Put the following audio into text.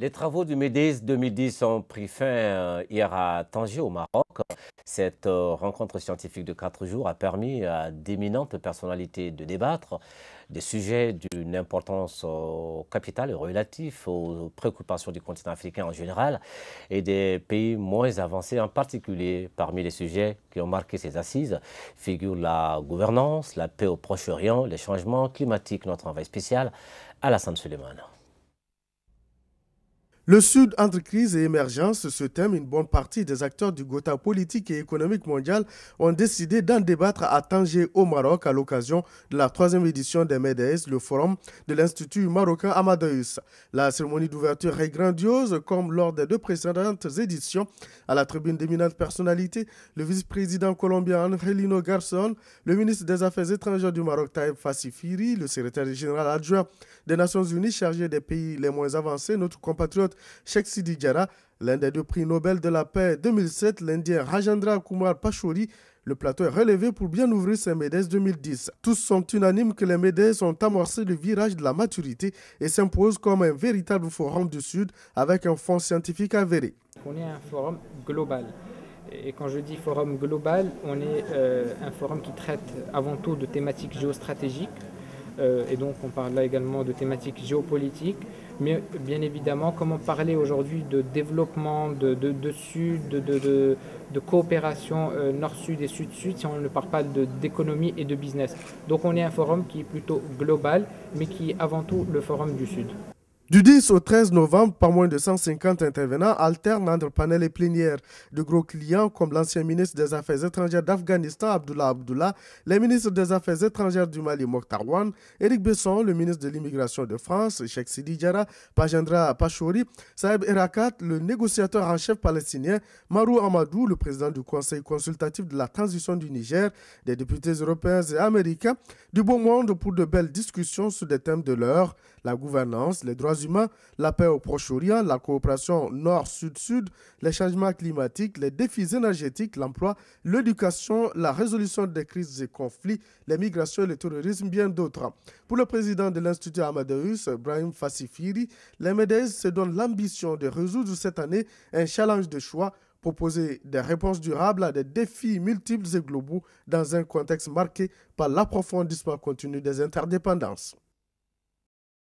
Les travaux du MEDIS 2010 ont pris fin euh, hier à Tangier, au Maroc. Cette euh, rencontre scientifique de quatre jours a permis à d'éminentes personnalités de débattre des sujets d'une importance euh, capitale et relative aux préoccupations du continent africain en général et des pays moins avancés en particulier. Parmi les sujets qui ont marqué ces assises figurent la gouvernance, la paix au Proche-Orient, les changements climatiques. Notre envoi spécial, à la sainte Suleiman. Le Sud, entre crise et émergence, ce thème, une bonne partie des acteurs du Gotha politique et économique mondial ont décidé d'en débattre à Tanger, au Maroc, à l'occasion de la troisième édition des MEDES, le forum de l'Institut marocain Amadeus. La cérémonie d'ouverture est grandiose, comme lors des deux précédentes éditions. À la tribune d'éminentes personnalités, le vice-président colombien Angelino Garçon, le ministre des Affaires étrangères du Maroc, Taïb Fassifiri, le secrétaire général adjoint des Nations Unies chargé des pays les moins avancés, notre compatriote Sheikh Sidi l'un des deux prix Nobel de la paix 2007, l'Indien Rajendra Kumar Pachauri, le plateau est relevé pour bien ouvrir ses MEDES 2010. Tous sont unanimes que les MEDES ont amorcé le virage de la maturité et s'imposent comme un véritable forum du Sud avec un fonds scientifique avéré. On est un forum global. Et quand je dis forum global, on est euh, un forum qui traite avant tout de thématiques géostratégiques, euh, et donc on parle là également de thématiques géopolitiques, mais bien évidemment comment parler aujourd'hui de développement, de, de, sud, de coopération euh, nord-sud et sud-sud si on ne parle pas d'économie et de business. Donc on est un forum qui est plutôt global, mais qui est avant tout le forum du sud. Du 10 au 13 novembre, pas moins de 150 intervenants alternent entre panel et plénière. De gros clients comme l'ancien ministre des Affaires étrangères d'Afghanistan, Abdullah Abdullah, les ministres des Affaires étrangères du Mali, Mokhtar Eric Éric Besson, le ministre de l'Immigration de France, Sheikh Sidi Pajendra Pachouri, Saeb Erakat, le négociateur en chef palestinien, Marou Amadou, le président du Conseil consultatif de la transition du Niger, des députés européens et américains, du bon monde pour de belles discussions sur des thèmes de l'heure, la gouvernance, les droits humains, la paix au Proche-Orient, la coopération nord-sud-sud, les changements climatiques, les défis énergétiques, l'emploi, l'éducation, la résolution des crises et conflits, les migrations et le terrorisme, bien d'autres. Pour le président de l'Institut Amadeus, Brahim Fassifiri, les se donne l'ambition de résoudre cette année un challenge de choix proposer des réponses durables à des défis multiples et globaux dans un contexte marqué par l'approfondissement continu des interdépendances.